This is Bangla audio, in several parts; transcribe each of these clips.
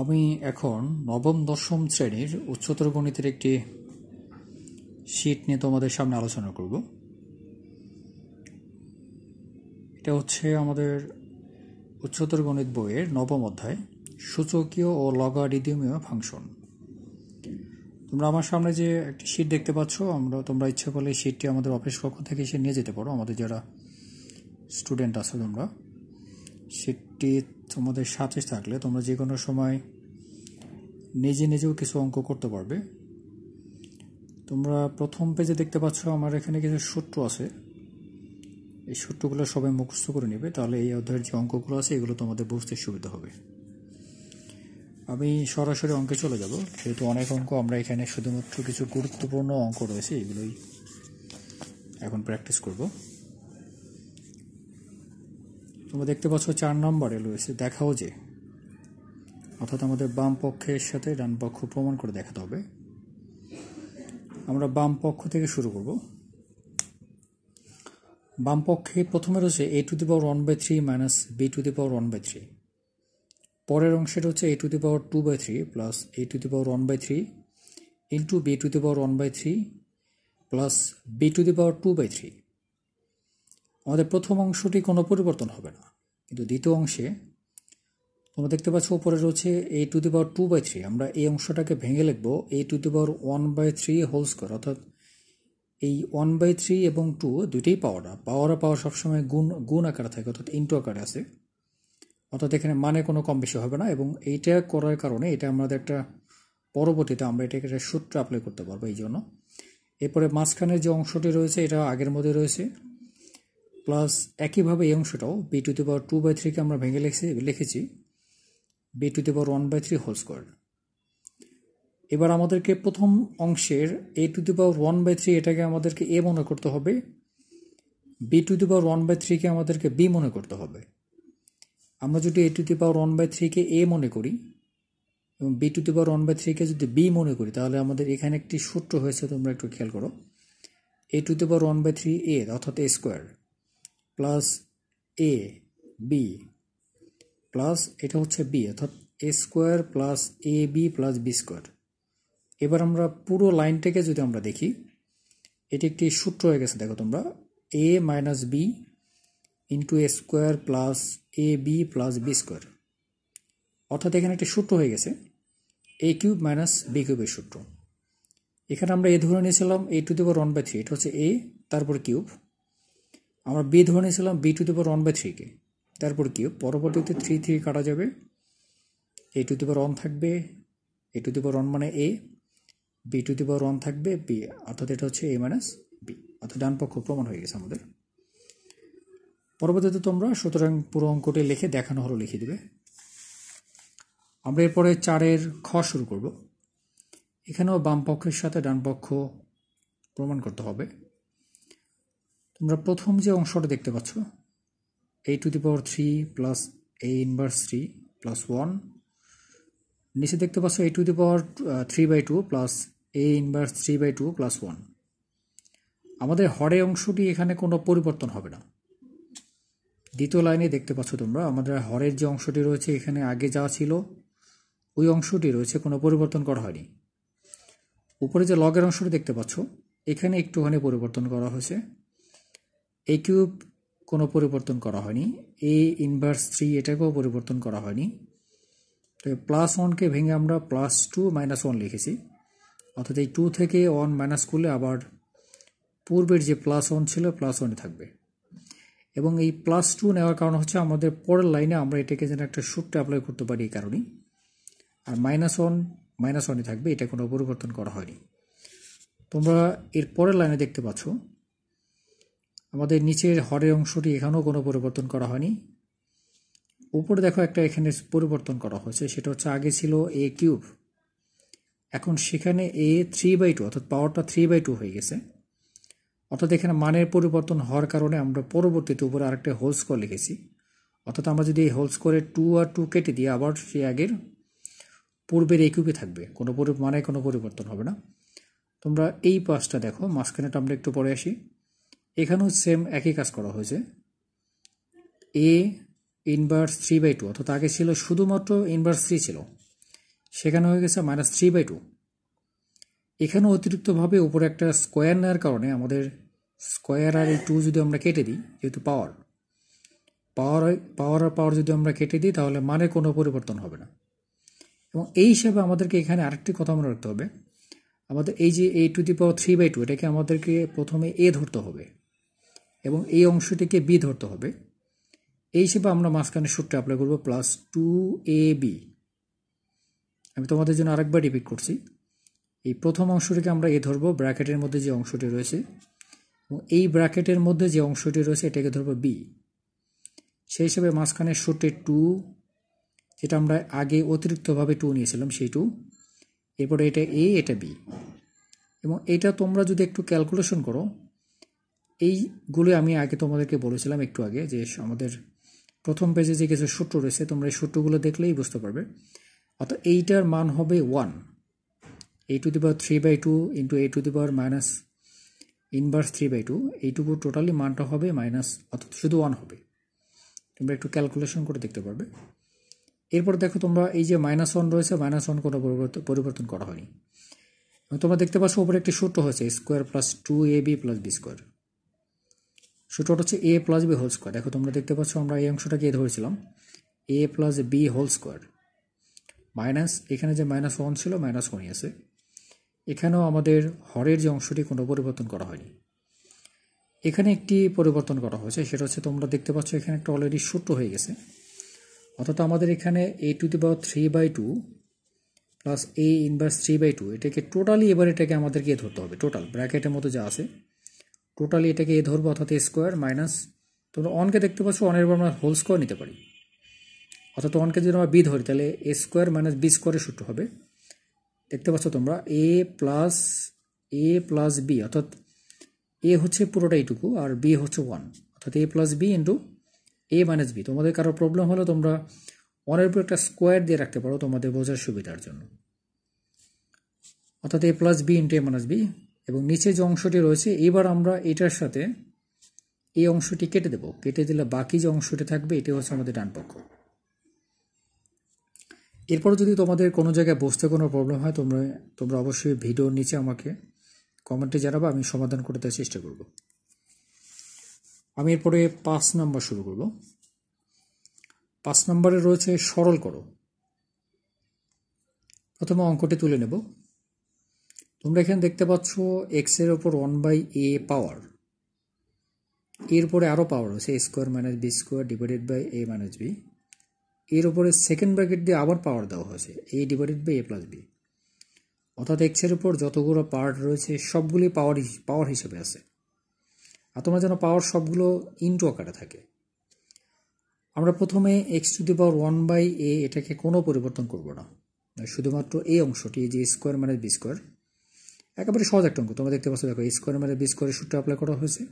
আমি এখন নবম দশম শ্রেণীর উচ্চতর গণিতের একটি শীট নিয়ে তোমাদের সামনে আলোচনা করব এটা হচ্ছে আমাদের উচ্চতর গণিত বইয়ের নবম অধ্যায় সূচকীয় ও লগারিদমীয় ফাংশন তোমরা আমার সামনে যে একটি শীট দেখতে পাচ্ছ আমরা তোমরা ইচ্ছে করলে শীটটি আমাদের অফিস কক্ষ থেকে এসে নিয়ে যেতে পারো আমাদের যারা স্টুডেন্ট আছো তোমরা সেটি তোমাদের সাথে থাকলে তোমরা যে কোনো সময় নিজে নিজেও কিছু অঙ্ক করতে পারবে তোমরা প্রথম পেজে দেখতে পাচ্ছ আমার এখানে কিছু সূত্র আছে এই সূত্রগুলো সবাই মুখস্থ করে নেবে তাহলে এই অধ্যায়ের যে অঙ্কগুলো আছে এগুলো তোমাদের বুঝতে সুবিধা হবে আমি সরাসরি অঙ্কে চলে যাব যেহেতু অনেক অঙ্ক আমরা এখানে শুধুমাত্র কিছু গুরুত্বপূর্ণ অঙ্ক রয়েছে এগুলোই এখন প্র্যাকটিস করবো তোমরা দেখতে পাচ্ছ চার নম্বরে রয়েছে দেখাও যে অর্থাৎ আমাদের বাম পক্ষের সাথে ডান পক্ষ প্রমাণ করে দেখাতে হবে আমরা বাম পক্ষ থেকে শুরু করব বাম পক্ষে প্রথমে রয়েছে A to the power one by three minus B to the power one by three পরের অংশে হচ্ছে A to the power two by three plus A to the power one by three into B to the power one by three plus B to the power two by three আমাদের প্রথম অংশটি কোনো পরিবর্তন হবে না কিন্তু দ্বিতীয় অংশে তোমরা দেখতে পাচ্ছ ওপরে রয়েছে A to the power two by three আমরা এই অংশটাকে ভেঙে লিখবো A to the power one by three whole square অর্থাৎ এই ওয়ান বাই থ্রি এবং টু দুইটাই পাওয়ারা পাওয়ারা পাওয়া সবসময় গুণ গুণ আকারে থাকে অর্থাৎ ইন্টু আকারে আছে অর্থাৎ এখানে মানে কোনো কম বেশি হবে না এবং এইটা করার কারণে এটা আমাদের একটা পরবর্তীতে আমরা এটাকে একটা সূত্র অ্যাপ্লাই করতে পারবো এই জন্য এরপরে মাঝখানের যে অংশটি রয়েছে এটা আগের মধ্যে রয়েছে প্লাস একইভাবে এই অংশটাও B to the power two by থ্রিকে আমরা ভেঙে লিখেছি লিখেছি B to the power one by three whole square এবার আমাদেরকে প্রথম অংশের A to the power one by three এটাকে আমাদেরকে এ মনে করতে হবে B to the power one by থ্রিকে আমাদেরকে বি মনে করতে হবে আমরা যদি A to the power one by থ্রিকে এ মনে করি এবং B to the power one by থ্রিকে যদি বি মনে করি তাহলে আমাদের এখানে একটি সূত্র হয়েছে তোমরা একটু খেয়াল করো A to the power one by three A অর্থাৎ A square plus A B plus এটা হচ্ছে বি অর্থাৎ A square plus A B plus B square এবার আমরা পুরো লাইনটাকে যদি আমরা দেখি এটি একটি সূত্র হয়ে গেছে দেখো তোমরা A minus B into A square plus A B plus B square অর্থাৎ এখানে একটি সূত্র হয়ে গেছে এ কিউব মাইনাস বি কিউবের সূত্র এখানে আমরা এ ধরে নিয়েছিলাম A to the power one by three এটা হচ্ছে এ তারপর কিউব আমরা বি ধরে নিয়েছিলাম B to the power one by থ্রিকে তারপর কি পরবর্তীতে থ্রি থ্রি কাটা যাবে এ টু দি পাওয়ার ওয়ান থাকবে এ টু দি পাওয়ার ওয়ান মানে A B to the power one থাকবে বি অর্থাৎ এটা হচ্ছে এ মাইনাস বি অর্থাৎ ডান পক্ষ প্রমাণ হয়ে গেছে আমাদের পরবর্তীতে তোমরা সুতরাং পুরো অঙ্কটি লিখে দেখানো হলো লিখে দেবে আমরা এরপরে চারের খ শুরু করব এখানেও বাম পক্ষের সাথে ডান পক্ষ প্রমাণ করতে হবে তোমরা প্রথম যে অংশটা দেখতে পাচ্ছ A to the power three plus A inverse three plus one নিচে দেখতে পাচ্ছ A to the power three by two plus A inverse three by two plus one আমাদের হরে অংশটি এখানে কোনো পরিবর্তন হবে না দ্বিতীয় লাইনে দেখতে পাচ্ছ তোমরা আমাদের হরের যে অংশটি রয়েছে এখানে আগে যা ছিল ওই অংশটি রয়েছে কোনো পরিবর্তন করা হয়নি উপরে যে লগের অংশটি দেখতে পাচ্ছ এখানে একটুখানি পরিবর্তন করা হয়েছে এ কিউব কোনো পরিবর্তন করা হয়নি এ ইনভার্স থ্রি এটাকেও পরিবর্তন করা হয়নি তো প্লাস ওয়ানকে ভেঙে আমরা প্লাস টু মাইনাস ওয়ান লিখেছি অর্থাৎ এই টু থেকে ওয়ান মাইনাস করলে আবার পূর্বের যে প্লাস ওয়ান ছিল প্লাস ওয়ানে থাকবে এবং এই প্লাস টু নেওয়ার কারণ হচ্ছে আমাদের পরের লাইনে আমরা এটাকে যেন একটা সুটটা অ্যাপ্লাই করতে পারি এই কারণেই আর মাইনাস ওয়ান মাইনাস ওয়ানই থাকবে এটা কোনো পরিবর্তন করা হয়নি তোমরা এর পরের লাইনে দেখতে পাচ্ছ আমাদের নিচের হরের অংশটি এখানেও কোনো পরিবর্তন করা হয়নি উপরে দেখো একটা এখানে পরিবর্তন করা হয়েছে সেটা হচ্ছে আগে ছিল এ কিউব এখন সেখানে এ থ্রি বাই টু অর্থাৎ পাওয়ারটা থ্রি বাই টু হয়ে গেছে অর্থাৎ এখানে মানের পরিবর্তন হওয়ার কারণে আমরা পরবর্তীতে উপরে আরেকটা হোল স্কোর লিখেছি অর্থাৎ আমরা যদি এই হোল স্কোরে টু আর টু কেটে দিয়ে আবার সেই আগের পূর্বের এ কিউবে থাকবে কোনো মানে কোনো পরিবর্তন হবে না তোমরা এই পাশটা দেখো মাঝখানেটা আমরা একটু পরে আসি এখানেও সেম একই কাজ করা হয়েছে A inverse three by two অর্থাৎ আগে ছিল শুধুমাত্র ইনভার্স থ্রি ছিল সেখানে হয়ে গেছে মাইনাস থ্রি বাই টু এখানেও অতিরিক্তভাবে উপরে একটা স্কোয়ার নেওয়ার কারণে আমাদের স্কোয়ার আর এই টু যদি আমরা কেটে দিই যেহেতু পাওয়ার পাওয়ার পাওয়ার আর পাওয়ার যদি আমরা কেটে দিই তাহলে মানে কোনো পরিবর্তন হবে না এবং এই হিসাবে আমাদেরকে এখানে আরেকটি কথা মনে রাখতে হবে আমাদের এই যে A to the power three by two এটাকে আমাদেরকে প্রথমে এ ধরতে হবে এবং এই অংশটিকে বি ধরতে হবে এই হিসেবে আমরা মাঝখানে সূত্র অ্যাপ্লাই করব প্লাস টু এ বি আমি তোমাদের জন্য আরেকবার রিপিট করছি এই প্রথম অংশটিকে আমরা এ ধরবো ব্র্যাকেটের মধ্যে যে অংশটি রয়েছে এবং এই ব্র্যাকেটের মধ্যে যে অংশটি রয়েছে এটাকে ধরবো বি সেই হিসেবে মাঝখানে সূত্রে টু যেটা আমরা আগে অতিরিক্তভাবে টু নিয়েছিলাম সেই টু এরপরে এটা এ এটা বি এবং এটা তোমরা যদি একটু ক্যালকুলেশন করো এইগুলো আমি আগে তোমাদেরকে বলেছিলাম একটু আগে যে আমাদের প্রথম পেজে যে কিছু সূত্র রয়েছে তোমরা এই সূত্রগুলো দেখলেই বুঝতে পারবে অর্থাৎ এইটার মান হবে one A to the power three by two into A to the power minus inverse three by two এইটুকু টোটালি মানটা হবে মাইনাস অর্থাৎ শুধু ওয়ান হবে তোমরা একটু ক্যালকুলেশন করে দেখতে পারবে এরপর দেখো তোমরা এই যে মাইনাস ওয়ান রয়েছে মাইনাস ওয়ান কোনো পরিবর্তন করা হয়নি তোমরা দেখতে পাচ্ছ উপরে একটি সূত্র হয়েছে square plus two A B plus B square সূত্রটা হচ্ছে A plus B whole square দেখো তোমরা দেখতে পাচ্ছ আমরা এই অংশটাকে এ ধরেছিলাম A plus B whole square minus এখানে যে মাইনাস ওয়ান ছিল মাইনাস ওয়ানই আছে এখানেও আমাদের হরের যে অংশটি কোনো পরিবর্তন করা হয়নি এখানে একটি পরিবর্তন করা হয়েছে সেটা হচ্ছে তোমরা দেখতে পাচ্ছ এখানে একটা অলরেডি সূত্র হয়ে গেছে অর্থাৎ আমাদের এখানে A to the power three by two plus A inverse three by two এটাকে টোটালি এবার এটাকে আমাদেরকে ধরতে হবে টোটাল ব্র্যাকেটের মতো যা আছে টোটালি এটাকে এ ধরবো অর্থাৎ এ স্কোয়ার মাইনাস তোমরা অনকে দেখতে পাচ্ছ অনের উপর আমরা হোল স্কোয়ার নিতে পারি অর্থাৎ অনকে যদি আমরা বি ধরি তাহলে এ স্কোয়ার মাইনাস বি স্কোয়ারের সূত্র হবে দেখতে পাচ্ছ তোমরা A plus A plus B অর্থাৎ এ হচ্ছে পুরোটা এইটুকু আর বি হচ্ছে ওয়ান অর্থাৎ A plus B into A minus B তোমাদের কারো প্রবলেম হলে তোমরা ওয়ানের উপর একটা স্কোয়ার দিয়ে রাখতে পারো তোমাদের বোঝার সুবিধার জন্য অর্থাৎ A plus B into A minus B এবং নিচে যে অংশটি রয়েছে এবার আমরা এটার সাথে এই অংশটি কেটে দেব কেটে দিলে বাকি যে অংশটি থাকবে এটি হচ্ছে আমাদের ডান পক্ষ এরপর যদি তোমাদের কোনো জায়গায় বসতে কোনো প্রবলেম হয় তোমরা তোমরা অবশ্যই ভিডিওর নিচে আমাকে কমেন্টে জানাবো আমি সমাধান করে দেওয়ার চেষ্টা করব আমি এরপরে পাঁচ নাম্বার শুরু করব পাঁচ নম্বরে রয়েছে সরল করো প্রথমে অঙ্কটি তুলে নেব তোমরা এখানে দেখতে পাচ্ছ এক্স এর ওপর ওয়ান বাই এ পাওয়ার এরপরে আরও পাওয়ার আছে A square minus B square divided by A minus B এর ওপরে সেকেন্ড ব্র্যাকেট দিয়ে আবার পাওয়ার দেওয়া হয়েছে A divided by A plus B অর্থাৎ এক্সের উপর যতগুলো পাওয়ার রয়েছে সবগুলি পাওয়ার পাওয়ার হিসেবে আছে আর তোমার যেন পাওয়ার সবগুলো ইনটু আকারে থাকে আমরা প্রথমে X to the power one by A এটাকে কোনো পরিবর্তন করব না শুধুমাত্র এই অংশটি যে স্কোয়ার মাইনাস বি স্কোয়ার একেবারে সহজ একটা অঙ্ক তোমরা দেখতে পাচ্ছ দেখো এ স্কোয়ার মানে বি স্কোয়ারের সূত্র অ্যাপ্লাই করা হয়েছে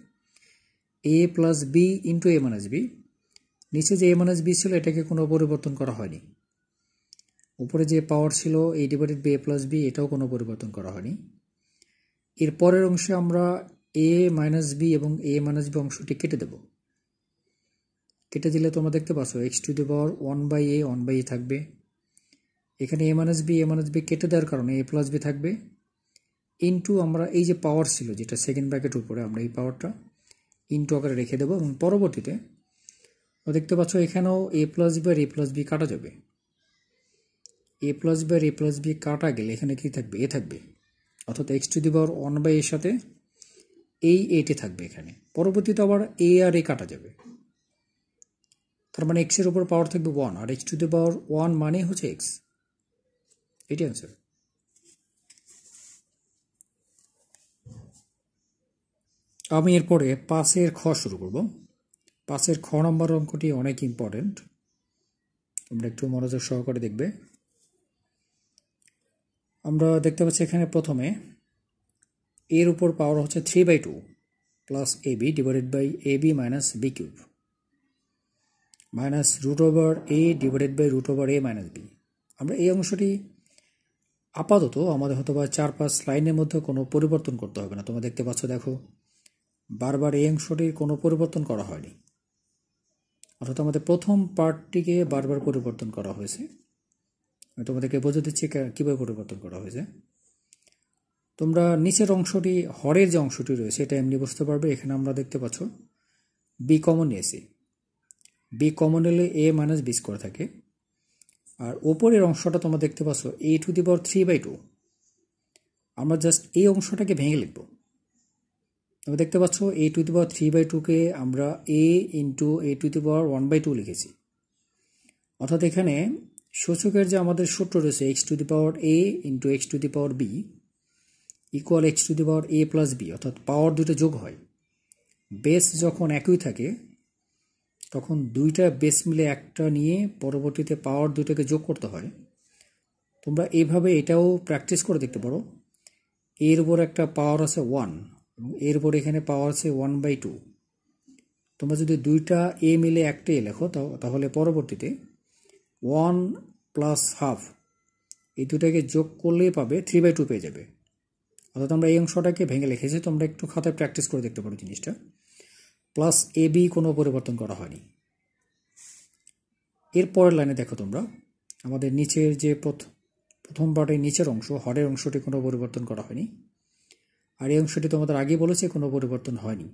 A plus B into A minus B নিচে যে এ মাইনাস বি ছিল এটাকে কোনো পরিবর্তন করা হয়নি উপরে যে পাওয়ার ছিল A divided B A plus B এটাও কোনো পরিবর্তন করা হয়নি এর পরের অংশে আমরা এ মাইনাস বি এবং এ মাইনাস বি অংশটি কেটে দেব কেটে দিলে তোমরা দেখতে পাচ্ছ X to the power one by A one by A থাকবে এখানে A minus B A minus B কেটে দেওয়ার কারণে এ প্লাস বি থাকবে ইনটু আমরা এই যে পাওয়ার ছিল যেটা সেকেন্ড ব্র্যাকেট উপরে আমরা এই পাওয়ারটা ইনটু আকারে রেখে দেবো এবং পরবর্তীতে দেখতে পাচ্ছ এখানেও এ প্লাস বি আর এ প্লাস বি কাটা যাবে এ প্লাস বি আর এ প্লাস বি কাটা গেলে এখানে কি থাকবে এ থাকবে অর্থাৎ X to the power one by এর সাথে এই এটে থাকবে এখানে পরবর্তীতে আবার এ আর এ কাটা যাবে তার মানে এক্সের ওপর পাওয়ার থাকবে ওয়ান আর X to the power one মানে হচ্ছে এক্স এটি অ্যান্সার আমি এরপরে পাশের খ শুরু করব পাশের খ নম্বর অঙ্কটি অনেক ইম্পর্টেন্ট তোমরা একটু মনোযোগ সহকারে দেখবে আমরা দেখতে পাচ্ছি এখানে প্রথমে এর উপর পাওয়ার হচ্ছে three by two plus A B divided by A B minus B cube minus root over A divided by root over A minus B আমরা এই অংশটি আপাতত আমাদের হয়তো বা চার পাঁচ লাইনের মধ্যে কোনো পরিবর্তন করতে হবে না তোমরা দেখতে পাচ্ছ দেখো বারবার এই অংশটির কোনো পরিবর্তন করা হয়নি অর্থাৎ আমাদের প্রথম পার্টটিকে বারবার পরিবর্তন করা হয়েছে আমি তোমাদেরকে বোঝা দিচ্ছি কীভাবে পরিবর্তন করা হয়েছে তোমরা নিচের অংশটি হরের যে অংশটি রয়েছে এটা এমনি বুঝতে পারবে এখানে আমরা দেখতে পাচ্ছ বি কমন এসি বি কমন এলে এ মাইনাস বি স্কোয়ার থাকে আর ওপরের অংশটা তোমরা দেখতে পাচ্ছ A to the power three by two আমরা জাস্ট এই অংশটাকে ভেঙে লিখবো তবে দেখতে পাচ্ছ A to the power three by টুকে আমরা A into A to the power one by two লিখেছি অর্থাৎ এখানে সূচকের যে আমাদের সূত্র রয়েছে X to the power A into X to the power B equal X to the power A plus B অর্থাৎ পাওয়ার দুটো যোগ হয় বেস যখন একই থাকে তখন দুইটা বেস মিলে একটা নিয়ে পরবর্তীতে পাওয়ার দুটোকে যোগ করতে হয় তোমরা এইভাবে এটাও প্র্যাকটিস করে দেখতে পারো এর উপর একটা পাওয়ার আছে ওয়ান এবং এরপর এখানে পাওয়া আছে ওয়ান বাই টু তোমরা যদি দুইটা এ মিলে একটা এ লেখো তাহলে পরবর্তীতে ওয়ান প্লাস হাফ এই দুটাকে যোগ করলেই পাবে থ্রি বাই টু পেয়ে যাবে অর্থাৎ আমরা এই অংশটাকে ভেঙে লিখেছি তোমরা একটু খাতায় প্র্যাকটিস করে দেখতে পারো জিনিসটা প্লাস এ বি কোনো পরিবর্তন করা হয়নি এর পরের লাইনে দেখো তোমরা আমাদের নিচের যে প্রথম প্রথম পার্টের নিচের অংশ হরের অংশটি কোনো পরিবর্তন করা হয়নি আর এই অংশটি তোমাদের আগে বলেছে কোনো পরিবর্তন হয়নি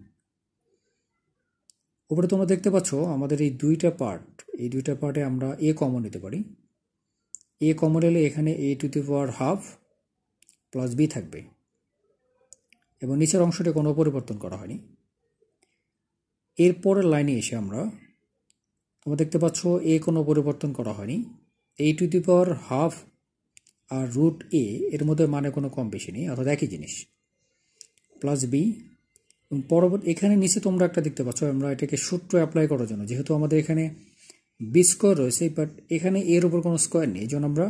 উপরে তোমরা দেখতে পাচ্ছ আমাদের এই দুইটা পার্ট এই দুইটা পার্টে আমরা এ কমন নিতে পারি এ কমন এলে এখানে A to the power half plus B থাকবে এবং নিচের অংশটি কোনো পরিবর্তন করা হয়নি এরপরের লাইনে এসে আমরা তোমরা দেখতে পাচ্ছ এ কোনো পরিবর্তন করা হয়নি এই টু দি পাওয়ার হাফ আর রুট এ এর মধ্যে মানে কোনো কম বেশি নেই অর্থাৎ একই জিনিস প্লাস বি এবং পরবর্তী এখানে নিচে তোমরা একটা দেখতে পাচ্ছ আমরা এটাকে সূত্র অ্যাপ্লাই করার জন্য যেহেতু আমাদের এখানে বি স্কোয়ার রয়েছে বাট এখানে এর উপর কোনো স্কোয়ার নেই যেন আমরা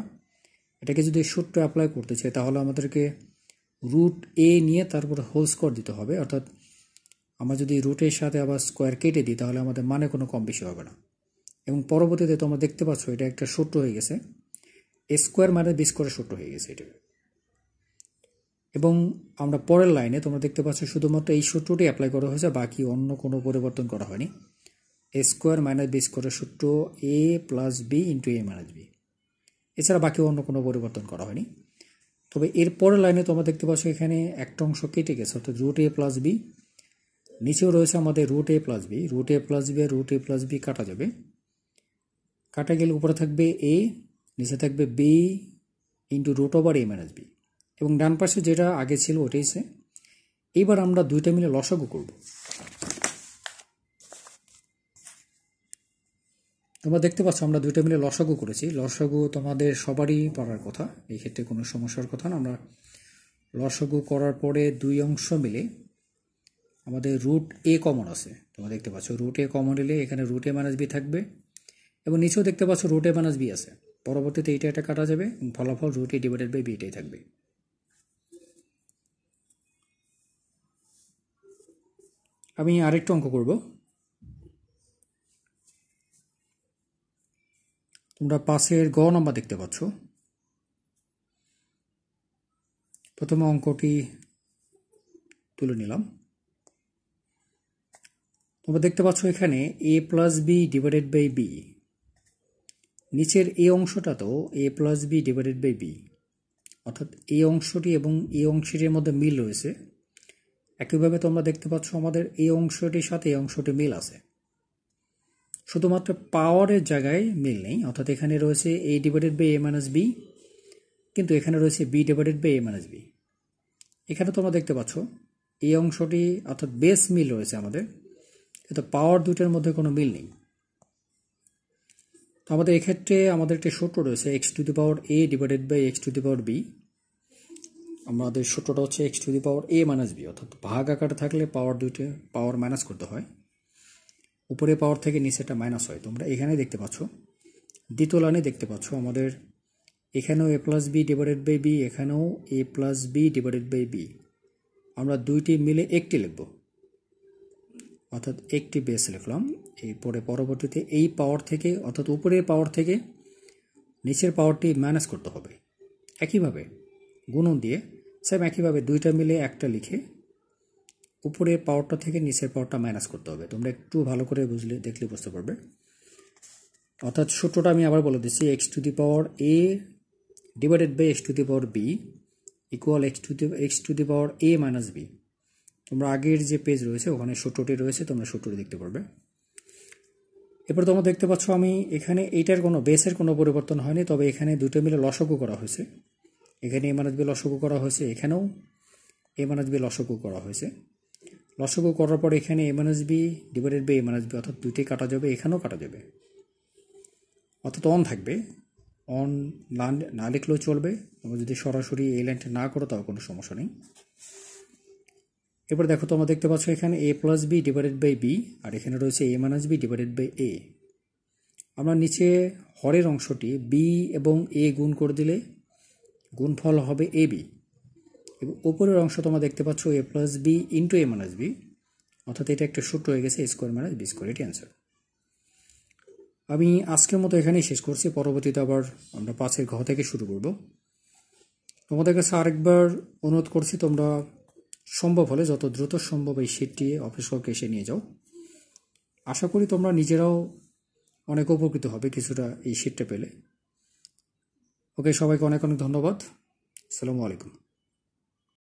এটাকে যদি সূত্র অ্যাপ্লাই করতে চাই তাহলে আমাদেরকে রুট এ নিয়ে তারপর হোল স্কোয়ার দিতে হবে অর্থাৎ আমরা যদি রুটের সাথে আবার স্কোয়ার কেটে দিই তাহলে আমাদের মানে কোনো কম বেশি হবে না এবং পরবর্তীতে তোমরা দেখতে পাচ্ছ এটা একটা সূত্র হয়ে গেছে এ স্কোয়ার মানে বি স্কোয়ারের সূত্র হয়ে গেছে এটা এবং আমরা পরের লাইনে তোমরা দেখতে পাচ্ছ শুধুমাত্র এই সূত্রটি অ্যাপ্লাই করা হয়েছে বাকি অন্য কোনো পরিবর্তন করা হয়নি এ স্কোয়ার মাইনাস বি স্কোয়ারের সূত্র A plus B into A minus B এছাড়া বাকি অন্য কোনো পরিবর্তন করা হয়নি তবে এর পরের লাইনে তোমরা দেখতে পাচ্ছ এখানে একটা অংশ কেটে গেছে অর্থাৎ রুট এ প্লাস বি নিচেও রয়েছে আমাদের root A plus B root A plus B root A plus B কাটা যাবে কাটা গেলে উপরে থাকবে এ নিচে থাকবে B into root over A minus B এবং ডান পাশে যেটা আগে ছিল ওটাই সে এইবার আমরা দুইটা মিলে লসাগু করব তোমরা দেখতে পাচ্ছ আমরা দুইটা মিলে লসাগু করেছি লসাগু তোমাদের সবারই পারার কথা এই ক্ষেত্রে কোনো সমস্যার কথা না আমরা লসাগু করার পরে দুই অংশ মিলে আমাদের রুট এ কমন আছে তোমরা দেখতে পাচ্ছ রুট এ কমন এলে এখানে রুট এ মাইনাস বি থাকবে এবং নিচেও দেখতে পাচ্ছ রুট এ মাইনাস বি আছে পরবর্তীতে এইটা এটা কাটা যাবে ফলাফল রুট এ ডিভাইডেড বাই এটাই থাকবে আমি আরেকটু অঙ্ক করব তোমরা পাশের গ নম্বর দেখতে পাচ্ছ প্রথমে অঙ্কটি তুলে নিলাম তোমরা দেখতে পাচ্ছ এখানে A plus B divided by B নিচের এ অংশটা তো A plus B divided by B অর্থাৎ এ অংশটি এবং এ অংশটির মধ্যে মিল রয়েছে একইভাবে তোমরা দেখতে পাচ্ছ আমাদের এই অংশটির সাথে এই অংশটি মিল আছে শুধুমাত্র পাওয়ারের জায়গায় মিল নেই অর্থাৎ এখানে রয়েছে A divided by A minus B কিন্তু এখানে রয়েছে B divided by A minus B এখানে তোমরা দেখতে পাচ্ছ এই অংশটি অর্থাৎ বেস মিল রয়েছে আমাদের কিন্তু পাওয়ার দুইটার মধ্যে কোনো মিল নেই তো আমাদের এক্ষেত্রে আমাদের একটি সূত্র রয়েছে X to the power A divided by X to the power B আমাদের সূত্রটা হচ্ছে X to the power A minus B অর্থাৎ ভাগ আকারে থাকলে পাওয়ার দুইটা পাওয়ার মাইনাস করতে হয় উপরে পাওয়ার থেকে নিচেটা মাইনাস হয় তোমরা এখানে দেখতে পাচ্ছ দ্বিতীয় লাইনে দেখতে পাচ্ছ আমাদের এখানেও A plus B divided by B এখানেও A plus B divided by B আমরা দুইটি মিলে একটি লিখব অর্থাৎ একটি বেস লিখলাম এরপরে পরবর্তীতে এই পাওয়ার থেকে অর্থাৎ উপরের পাওয়ার থেকে নিচের পাওয়ারটি মাইনাস করতে হবে একইভাবে গুণন দিয়ে সেম একইভাবে দুইটা মিলে একটা লিখে উপরে পাওয়ারটা থেকে নিচের পাওয়ারটা মাইনাস করতে হবে তোমরা একটু ভালো করে বুঝলে দেখলে বুঝতে পারবে অর্থাৎ সূত্রটা আমি আবার বলে দিচ্ছি X to the power A divided by X to the power B equal X to the X to the power A minus B তোমরা আগের যে পেজ রয়েছে ওখানে সূত্রটি রয়েছে তোমরা সূত্রটি দেখতে পারবে এরপর তোমরা দেখতে পাচ্ছ আমি এখানে এইটার কোনো বেসের কোনো পরিবর্তন হয়নি তবে এখানে দুটো মিলে লসকও করা হয়েছে এখানে এমানাত বিল লসকু করা হয়েছে এখানেও এমানাত বিল লসকু করা হয়েছে লসকু করার পর এখানে A minus B divided by A minus B অর্থাৎ দুইটাই কাটা যাবে এখানেও কাটা যাবে অর্থাৎ অন থাকবে অন না লিখলেও চলবে তোমরা যদি সরাসরি এই লাইনটা না করো তাও কোনো সমস্যা নেই এবার দেখো তোমরা দেখতে পাচ্ছ এখানে A plus B divided by B আর এখানে রয়েছে A B divided by A আমরা নিচে হরের অংশটি বি এবং এ গুণ করে দিলে গুণফল হবে এ বি এবং উপরের অংশ তোমরা দেখতে পাচ্ছ A plus B into A minus B অর্থাৎ এটা একটা সূত্র হয়ে গেছে A square minus B square এটি অ্যান্সার আমি আজকের মতো এখানেই শেষ করছি পরবর্তীতে আবার আমরা পাঁচের ঘ থেকে শুরু করব তোমাদের কাছে আরেকবার অনুরোধ করছি তোমরা সম্ভব হলে যত দ্রুত সম্ভব এই সিটটি অফিস ওয়ার্কে এসে নিয়ে যাও আশা করি তোমরা নিজেরাও অনেক উপকৃত হবে কিছুটা এই সিটটা পেলে ওকে সবাইকে অনেক অনেক ধন্যবাদ আসসালামু আলাইকুম